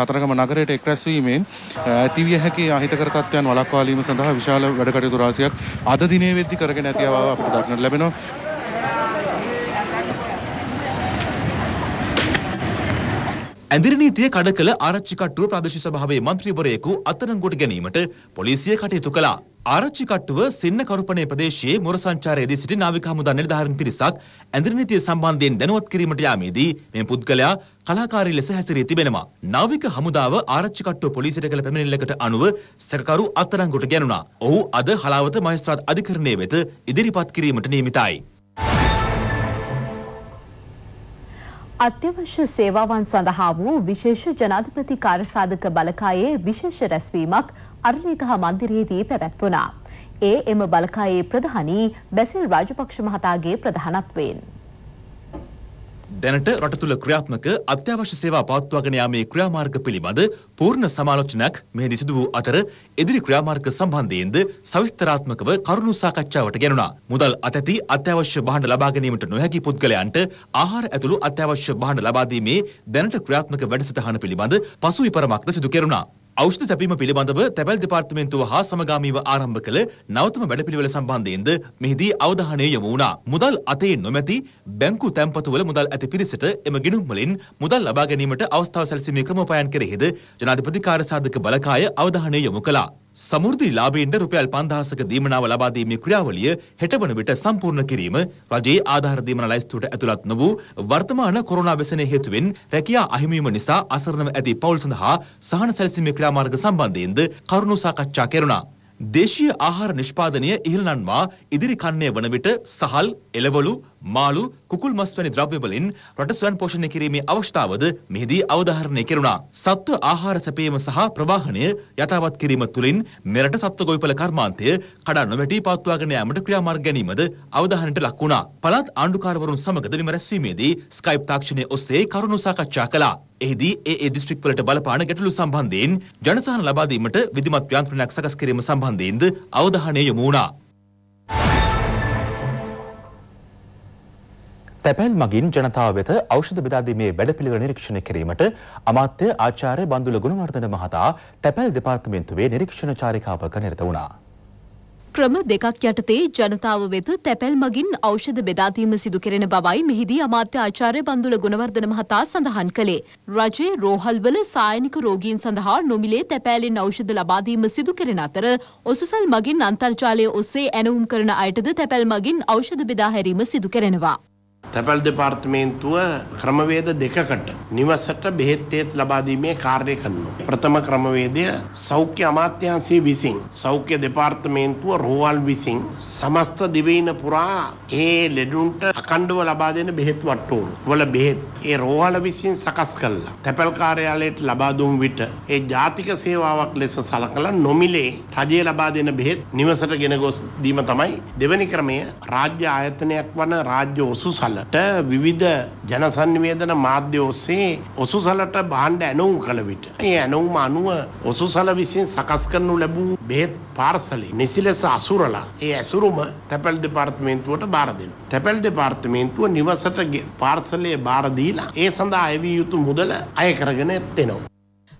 කතරගම නගරයට එක්රැස් වීමෙන් ඇතිවිය හැකි අහිතකර තත්ත්වයන් වළක්වා ගැනීම සඳහා විශාල වැඩ කටයුතු රාශියක් අද දිනේ වෙද්දී කරගෙන ඇති බව අපිට දක්නට ලැබෙනවා. ඇඳිරි නීතිය කඩ කළ ආරච්චි කට්ටුව ප්‍රාදේශීය සභාවේ മന്ത്രിවරයෙකු අත්අඩංගුවට ගැනීමට පොලිසිය කටයුතු කළා. ආරච්චි කට්ටුව සින්න කරුපනේ ප්‍රදේශයේ මොර සංචාරයේදී සිටි නාවික හමුදා නිලධාරීන් පිරිසක් ඇඳිරි නීතිය සම්බන්ධයෙන් දැනුවත් කිරීමට යාමේදී මේ පුද්ගලයා කලාකාරී ලෙස හැසිරී තිබෙනවා. නාවික හමුදාව ආරච්චි කට්ටුව පොලිසියට කළ පැමිණිල්ලකට අනුව සැකකරු අත්අඩංගුවට ගැනුණා. ඔහු අද හලාවත මහේස්ත්‍රාත් අධිකරණයේ වෙත ඉදිරිපත් කිරීමට නියමිතයි. අත්‍යවශ්‍ය සේවාවන් සඳහා වූ විශේෂ ජනාධිපති කාර්යසාධක බලකායේ විශේෂ රැස්වීමක් අරලිගහ මන්දිරයේදී පැවැත්වුණා. ඒ එම බලකායේ ප්‍රධානී බැසිල් රාජපක්ෂ මහතාගේ ප්‍රධානත්වයෙන්. දැනට රට තුළ ක්‍රියාත්මක අත්‍යවශ්‍ය සේවා පවත්වාගෙන යාමේ ක්‍රියාමාර්ග පිළිබඳ පූර්ණ සමාලෝචනයක් මෙහිදී සිදු වූ අතර ඉදිරි ක්‍රියාමාර්ග සම්බන්ධයෙන්ද සවිස්තරාත්මකව කරුණු සාකච්ඡාවට ගෙනුණා. මුදල් අතැති අත්‍යවශ්‍ය භාණ්ඩ ලබා ගැනීමට නොහැකි පුද්ගලයන්ට ආහාර ඇතුළු අත්‍යවශ්‍ය භාණ්ඩ ලබා දීමේ දැනට ක්‍රියාත්මක වැඩසටහන පිළිබඳ පසුවිපරමක්ද සිදු කෙරුණා. ඖෂධ තැබීම පිළිබඳව තැවැල් දෙපාර්තමේන්තුව හා සමගාමීව ආරම්භ කළ නවතම වැඩපිළිවෙල සම්බන්ධයෙන්ද මෙහිදී අවධානය යොමු වුණා. මුදල් අතේ නොමැති බැංකු තැන්පතුවල මුදල් ඇති පිරිසට එම ගිණුම් වලින් මුදල් ලබා ගැනීමට අවස්ථාව සැලසීමේ ක්‍රමෝපායන් කෙරෙහිද ජනාධිපති කාර්ය සාධක බලකාය අවධානය යොමු කළා. සමෘද්ධි ලාභීන්ට රුපියල් 5000ක දීමනාව ලබා දීමේ ක්‍රියාවලිය හෙටවන විට සම්පූර්ණ කිරීම රජයේ ආධාර දීමන ලැයිස්තුවට ඇතුළත් නොවූ වර්තමාන කොරෝනා ව්‍යසනය හේතුවෙන් රැකියා අහිමිවීම නිසා අසරණව ඇති පවුල් සඳහා සහන සැලසීමේ ක්‍රියාමාර්ග සම්බන්ධයෙන්ද කරුණු සාකච්ඡා කෙරුණා. දේශීය ආහාර නිෂ්පාදනය ඉහළනන්වා ඉදිරි කන්නේ වන විට සහල්, එළවලු, මාළු කුකුල් මස් වැනි ද්‍රව්‍ය වලින් රට ස්වයං පෝෂණය කිරීමේ අවශ්‍යතාවද මෙහිදී අවධාරණය කෙරුණා. සත්ව ආහාර සැපයීම සහ ප්‍රවාහණය යටාවත් කිරීම තුළින් මෙරට සත්ව ගොවිපළ කර්මාන්තය කඩා නොවැටී පවත්වාගෙන යාමට ක්‍රියාමාර්ග ගැනීමද අවධානයට ලක් වුණා. පළාත් ආණ්ඩුකාරවරුන් සමගද විමරැස්වීමේදී ස්කයිප් තාක්ෂණය ඔස්සේ කරුණු සාකච්ඡා කළා. එහිදී ඒ ඒ දිස්ත්‍රික්වලට බලපාන ගැටලු සම්බන්ධයෙන් ජනසහන ලබා දීමට විධිමත් ව්‍යාන්ත්‍රණයක් සකස් කිරීම සම්බන්ධයෙන්ද අවධානය යොමු වුණා. තැපැල් මගින් ජනතාව වෙත ඖෂධ බෙදා දීමේ වැඩපිළිවෙළ නිරීක්ෂණය කිරීමට අමාත්‍ය ආචාර්ය බන්දුල ගුණවර්ධන මහතා තැපැල් දෙපාර්තමේන්තුවේ නිරීක්ෂණ චාරිකාවක නිරත වුණා. ක්‍රම දෙකක් යටතේ ජනතාව වෙත තැපැල් මගින් ඖෂධ බෙදාදීම සිදු කෙරෙන බවයි මෙහිදී අමාත්‍ය ආචාර්ය බන්දුල ගුණවර්ධන මහතා සඳහන් කළේ. රජයේ රෝහල්වල සායනික රෝගීන් සඳහා නොමිලේ තැපෑලෙන් ඖෂධ ලබා දීම සිදු කරන අතර ඔසුසල් මගින් අන්තර්ජාලය ඔස්සේ ඇනවුම් කරන අයටද තැපැල් මගින් ඖෂධ බෙදා හැරීම සිදු කරනවා. තැපැල් දෙපාර්තමේන්තුව ක්‍රමවේද දෙකකට නිවසට බෙහෙත්තේත් ලබාදීමේ කාර්ය කරනවා. ප්‍රථම ක්‍රමවේදය සෞඛ්‍ය අමාත්‍යංශයේ විසින් සෞඛ්‍ය දෙපාර්තමේන්තුව රෝහල් විසින් සමස්ත දිවයින පුරා ඒ ලෙඩුන්ට අකණ්ඩව ලබා දෙන බෙහෙත් වට්ටෝරු වල බෙහෙත් ඒ රෝහල විසින් සකස් කළා. තැපැල් කාර්යාලයට ලබා දුන් විට ඒ ජාතික සේවාවක් ලෙස සලකලා නොමිලේ රජය ලබා දෙන බෙහෙත් නිවසට ගෙන ගොස් දීම තමයි දෙවැනි ක්‍රමය රාජ්‍ය ආයතනයක් වන රාජ්‍ය ඔසුසල් කලට විවිධ ජනසන්නිවේදන මාධ්‍ය ඔස්සේ ඔසුසලට බාණ්ඩ ඇනවුම් කළ විට. ඒ ඇනවුම අනුව ඔසුසල විසින් සකස් කරනු ලැබූ බෙහෙත් පාර්සලේ නිසිලෙස අසුරලා ඒ ඇසුරුම තැපැල් දෙපාර්තමේන්තුවට බාර දෙන. තැපැල් දෙපාර්තමේන්තුව නිවසට පාර්සලේ බාරදීලා ඒ සඳහා අයවිය යුතු මුදල අය කරගෙන එත්තෙනවා.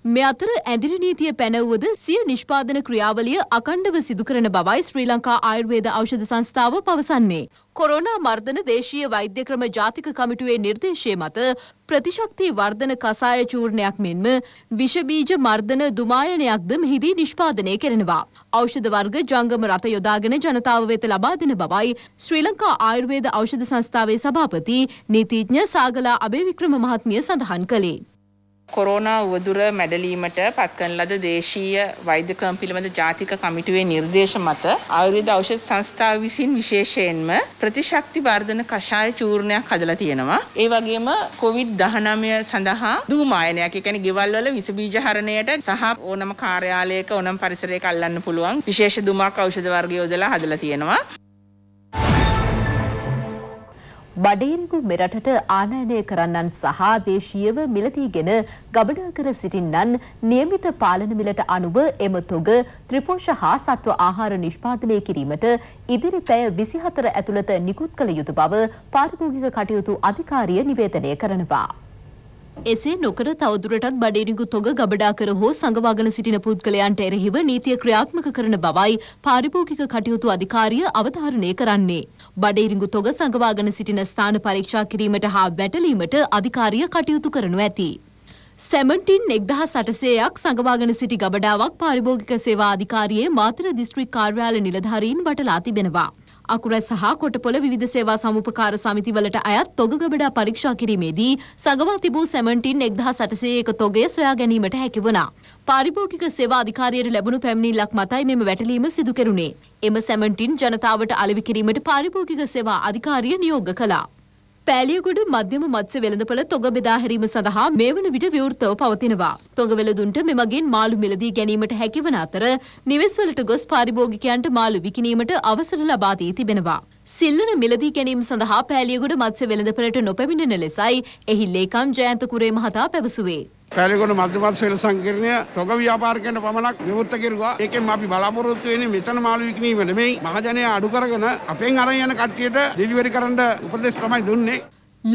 මේ අතර ඇඳිරි නීතිය පැනවුවද සිය නිෂ්පාදන ක්‍රියාවලිය අකණ්ඩව සිදුකරන බවයි ශ්‍රී ලංකා ආයුර්වේද ඖෂධ සංස්ථාව පවසන්නේ. කොරෝනා මර්ධන දේශීය වෛද්‍ය ක්‍රම ජාතික කමිටුවේ නිර්දේශය මත ප්‍රතිශක්ති වර්ධන කසාය චූර්ණයක් මෙන්ම විෂබීජ මර්ධන දුමායනයක්ද මෙහිදී නිෂ්පාදනය කරනවා. ඖෂධ වර්ග ජංගම රත යොදාගෙන ජනතාව වෙත ලබා දෙන බවයි ශ්‍රී ලංකා ආයුර්වේද ඖෂධ සංස්ථාවේ සභාපති නීතිඥ සාගලා අබේවික්‍රම මහත්මිය සඳහන් කළේ. කොරෝනා උවදුර මැඩලීමට පත්කන ලද දේශීය වෛද්‍ය ක්‍රම පිළිබඳ ජාතික කමිටුවේ නිර්දේශ මත ආයුර්වේද ඖෂධ සංස්ථාව විසින් විශේෂයෙන්ම ප්‍රතිශක්ති වර්ධන කෂාය චූර්ණයක් හදලා තියෙනවා. ඒ වගේම COVID-19 සඳහා දූමායනයක්, ඒ කියන්නේ ගෙවල් වල විස බීජ හරණයට සහ ඕනම කාර්යාලයක ඕනම පරිසරයක අල්ලන්න පුළුවන් විශේෂ දුමාක් ඖෂධ වර්ගය යොදලා හදලා තියෙනවා. බඩේරෙකු මෙරටට ආනයනය කරන්නන් සහ දේශීයව මිලදීගෙන ගබඩා කර සිටින්නන් නියමිත පාලන මිලට අනුව එම තොග ත්‍රිපෝෂ හා සත්ව ආහාර නිෂ්පාදනය කිරීමට ඉදිරි පැය විසිහතර ඇතුළත නිකුත් කළ යුතු බව පාරිභෝගික කටයුතු අධිකාරිය නිවේදනය කරනවා. එසේ නොකර තවදුරටත් බඩේනිගු තොග ගබඩා කර හෝ සඟවාගෙන සිටින පුද්ගලයන්ට එරෙහිව නීතිය ක්‍රියාත්මක කරන බවයි පාරිභෝගික කටයුතු අධිකාරිය අවධාරණය කරන්නේ. බඩේරිඟු තොග සඟවාගෙන සිටින ස්ථාන පරීක්ෂා කිරීමට හා වැටලීමට අධිකාරිය කටයුතු කරනු ඇති. සැමටින් එක්දහ සටසේයක් සඟවාගෙන සිටි ගබඩාවක් පාරිභෝගික සේවා අධිකාරයේ මාතර දිස්ත්‍රික් කාර්යාල නිලධාරීන් වටලා තිබෙනවා. අකුරැ සහ කොටපොළ විවිධ සේවා සමුපකාර සමිතිවලට අයත් තොග ගබඩා පරීක්ෂා කිරීමේදී සගවා තිබූ සැමන්ටින් එක්දහ සටසයක තොගය සොයා ගැනීමට හැකිවනා. පාරිභෝගික සේවා අධිකාරියට ලැබුණු පැමිණිල්ලක් මතයි මෙම වැටලීම සිදු කෙරුණේ. එම සැමන්ටින් ජනතාවට අලෙවි කිරීමට පාරිභෝගික සේවා අධිකාරිය නියෝග කළා. පෑලියගොඩ මධ්‍යම මත්ස්‍ය වෙළඳපළ තොග බෙදා හැරීම සඳහා මේ වන විට විවෘතව පවතිනවා. තොග වෙළඳුන්ට මෙමගින් මාළු මිලදී ගැනීමට හැකිවන අතර නිවෙස්වලට ගොස් පාරිභෝගිකයන්ට මාළු විකිණීමට අවසර ලබා දී තිබෙනවා. සිල්ලන මිලදී ගැනීම සඳහා පෑලියගොඩ මත්ස්‍ය වෙළඳපළට නොපැමිණෙන ලෙසයි එහි ලේකම් ජයන්ත කුරේ මහතා පැවසුවේ. පැලිගොඩ මධ්‍යපත් සෙල් සංකීර්ණය තොග ව්‍යාපාරිකයන්ට පමණක් විවෘත කෙරුවා. ඒකෙන් අපි බලාපොරොත්තු වෙන්නේ මෙතන මාළු විකිණීම නෙමෙයි මහජනයා අඩු කරගෙන අපෙන් අරන් යන කට්ටියට ඩෙලිවරි කරන්න උපදෙස් තමයි දුන්නේ.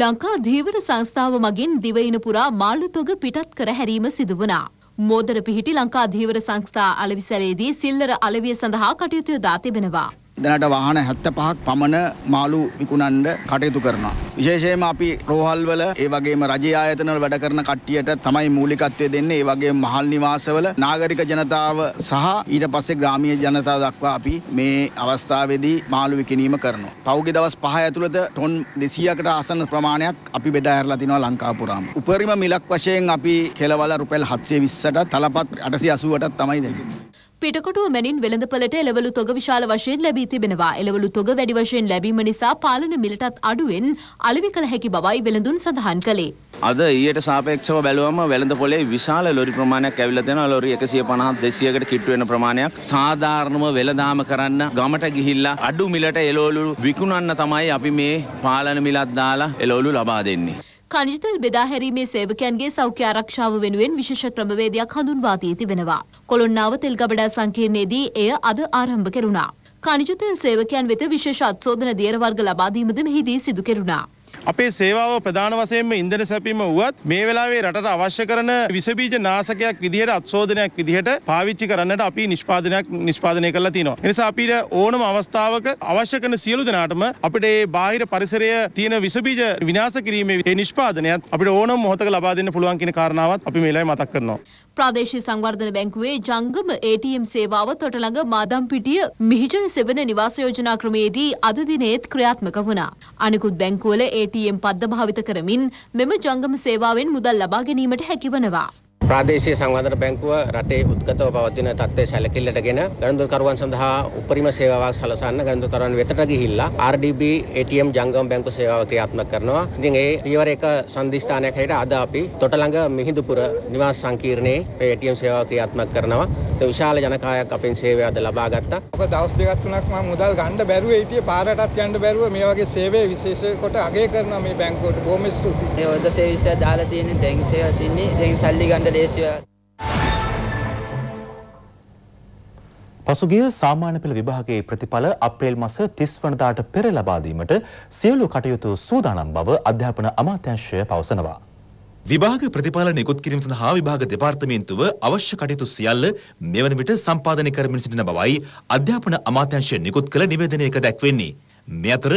ලංකා ධීවර සංස්ථාව මගින් දිවයින පුරා මාළු තොග පිටත් කර හැරීම සිදු වුණා. මෝදර පිහිටි ලංකා ධීවර සංස්ථා අලවිසැලේදී සිල්ලර අලවිය සඳහා කටයුතු යොදා තිබෙනවා. දැනට වාහන 75ක් පමණ මාළු විකුණන්න කටයුතු කරනවා. විශේෂයෙන්ම අපි රෝහල්වල ඒ වගේම රජයේ ආයතනවල වැඩ කරන කට්ටියට තමයි මූලිකත්වය දෙන්නේ. ඒ වගේම මහල් නිවාසවල නාගරික ජනතාව සහ ඊට පස්සේ ග්‍රාමීය ජනතාව දක්වා අපි මේ අවස්ථාවේදී මාළු විකිණීම කරනවා. පහුගිය දවස් 5 ඇතුළත ටොන් 200කට ආසන්න ප්‍රමාණයක් අපි බෙදා හැරලා තිනවා ලංකාව පුරාම. උපරිම මිලක් වශයෙන් අපි කෙලවල රුපියල් 720ට තලපත් 880ට තමයි දෙන්නේ. පිටකොටුව මැනින් වෙළඳපළට එළවලු තොග විශාල වශයෙන් ලැබී තිබෙනවා. එළවලු තොග වැඩි වශයෙන් ලැබීම නිසා පාලන මිලටත් අඩුවෙන් අලෙවි කළ හැකි බවයි වෙළඳුන් සඳහන් කළේ. අද ඊට සාපේක්ෂව බැලුවම වෙළඳ පොලේ විශාල ලොරි ප්‍රමාණයක් ඇවිල්ලා තියෙනවා. ලොරි 150 200කට කිට්ටු වෙන ප්‍රමාණයක්. සාධාරණව වෙළඳාම කරන්න ගමට ගිහිල්ලා අඩු මිලට එළවලු විකුණන්න තමයි අපි මේ පාලන මිලක් දාලා එළවලු ලබා දෙන්නේ. කනිජ තෙල් බෙදා හැරීමේ සේවකයන්ගේ සෞඛ්‍ය ආරක්ෂාව වෙනුවෙන් විශේෂ ක්‍රමවේදයක් හඳුන්වා දී තිබෙනවා. කොළොන්නාව තෙල් ගබඩා සංකීර්ණයේදී එය අද ආරම්භ කෙරුණා. කනිජ තෙල් සේවකයන් වෙත විශේෂ අත්සෝදන දියර වර්ග ලබා දීමද මෙහිදී සිදු කෙරුණා. අපේ සේවාව ප්‍රධාන වශයෙන්ම ඉන්ධන සැපීම වුවත් මේ වෙලාවේ රටට අවශ්‍ය කරන විසබීජ නාශකයක් විදිහට අත්ශෝධනයක් විදිහට පාවිච්චි කරන්නට අපි නිෂ්පාදනයක් නිෂ්පාදනය කරලා තිනවා. එනිසා අපිට ඕනම අවස්ථාවක අවශ්‍ය කරන සියලු දෙනාටම අපිට ඒ බාහිර පරිසරය තියෙන විසබීජ විනාශ කිරීමේ ඒ නිෂ්පාදනයත් අපිට ඕනම මොහොතක ලබා දෙන්න පුළුවන් කියන කාරණාවත් අපි මේ වෙලාවේ මතක් කරනවා. ප්‍රාදේශීය සංවර්ධන බැංකුවේ ජංගම ATM සේවාව තොටළඟ මාදම්පිටිය මිහිජන සෙවන නිවාස යෝජනා ක්‍රමයේදී අද දිනේත් ක්‍රියාත්මක වුණා. අනිකුත් බැංකුවල ATM පද්ද භාවිත කරමින් මෙම ජංගම සේවාවෙන් මුදල් ලබා ගැනීමට හැකිවනවා. ප්‍රාදේශීය සංවර්ධන බැංකුව රටේ උද්ගතව පවතින තත්ත්වයේ සැලකිල්ලටගෙන ගණන්දුකරුවන් සඳහා උපරිම සේවාවක් සලසන්න ගණන්දුකරුවන් වෙතට ගිහිල්ලා RDB ATM ජංගම බැංකු සේවාව ක්‍රියාත්මක කරනවා. ඉතින් ඒ පියවර එක සංදිස්ථානයක් හැටියට අද අපි තොටළඟ මිහිඳුපුර නිවාස සංකීර්ණයේ මේ ATM සේවාව ක්‍රියාත්මක කරනවා. ඒ විශාල ජනකායක් අපෙන් සේවය අද ලබා ගත්තා. අප දවස් දෙකක් තුනක් මම මුදල් ගන්න බැරුව හිටියේ පාරටත් යන්න බැරුව මේ වගේ සේවය විශේෂ කොට අගය කරනවා මේ බැංකුවට. බොහොම ස්තුතියි. ඒ ඔද සේවිස දාලා තියෙන දැන් සේවය තින්නේ දැන් සල්ලි ගන්න දේශයා පසුගිය සාමාන්‍ය පෙළ විභාගයේ ප්‍රතිඵල අප්‍රේල් මස 30 වනදාට පෙර ලබා දීමට සියලු කටයුතු සූදානම් බව අධ්‍යාපන අමාත්‍යාංශය පවසනවා. විභාග ප්‍රතිඵල නිකුත් කිරීම සඳහා විභාග දෙපාර්තමේන්තුව අවශ්‍ය කටයුතු සියල්ල මෙවන විට සම්පාදනය කරමින් සිටින බවයි අධ්‍යාපන අමාත්‍යාංශය නිකුත් කළ නිවේදනයක දැක්වෙන්නේ. මේ අතර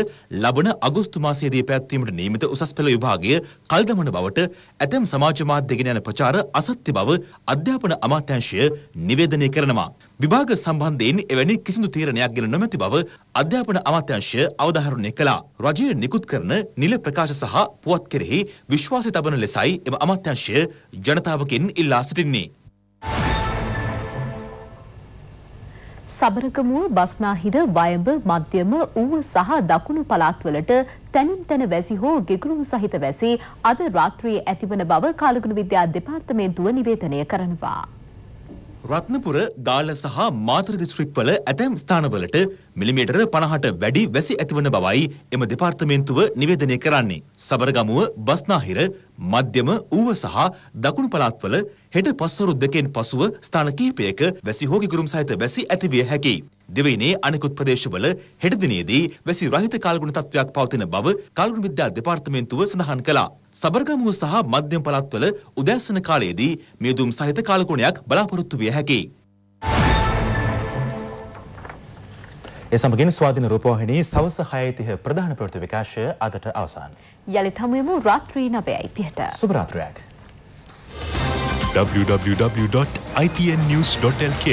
ලබන අගෝස්තු මාසයේදී පැවැත්වීමට නියමිත උසස් පෙළ විභාගය කල්දමන බවට ඇතැම් සමාජ මාධ්‍යගෙන යන ප්‍රචාර අසත්‍ය බව අධ්‍යාපන අමාත්‍යාංශය නිවේදනය කරනවා. විභාග සම්බන්ධයෙන් එවැනි කිසිදු තීරණයක් ගෙන නොමැති බව අධ්‍යාපන අමාත්‍යාංශය අවධාරණය කළා. රජය නිකුත් කරන නිල ප්‍රකාශ සහ පුවත් කෙරෙහි විශ්වාසය තබන ලෙසයි එම අමාත්‍යාංශය ජනතාවකින් ඉල්ලා සිටින්නේ. සබරකමුව බස්නාහිර වයඹ මධ්‍යම ඌව සහ දකුණු පළාත්වලට තැනින් තැන වැසි හෝ ගෙගුරුම් සහිත වැසි අද රාත්‍රියේ ඇතිවන බව කාලගුණ විද්‍යා දෙපාර්තමේන්තුව නිවේදනය කරනවා. රත්නපුර ගාල්ල සහ මාතර දිස්ත්‍රික්වල ඇතැම් ස්ථානවලට මිලිමීටර 50ට වැඩි වැසි ඇතිවන බවයි එම දෙපාර්තමේන්තුව නිවේදනය කරන්නේ. සබරගමුව, බස්නාහිර, මධ්‍යම, ඌව සහ දකුණු පළාත්වල හෙට පස්වරු දෙකෙන් පසුව ස්ථාන කිහිපයක වැසි හෝගිගුරුම් සහිත වැසි ඇතිවිය හැකියි. දෙවයිනේ අනෙකුත් ප්‍රදේශවල හෙට දිනේදී වැසි රහිත කාලගුණ තත්ත්වයක් පවතින බව කාලගුණ විද්‍යා දෙපාර්තමේන්තුව සඳහන් කළා. සබරගමුව සහ මධ්‍යම පළාත්වල උදෑසන කාලයේදී මියදුම් සහිත කාලගුණයක් බලාපොරොත්තු විය හැකියි. ඒ සමගින් ස්වාධීන රූපවාහිනී සවස 6:30 ප්‍රධාන ප්‍රවෘත්ති විකාශය අදට අවසන්. යලිත් හමුවෙමු රාත්‍රී 9:30ට. සුබ රාත්‍රියක්. www.ipnnews.lk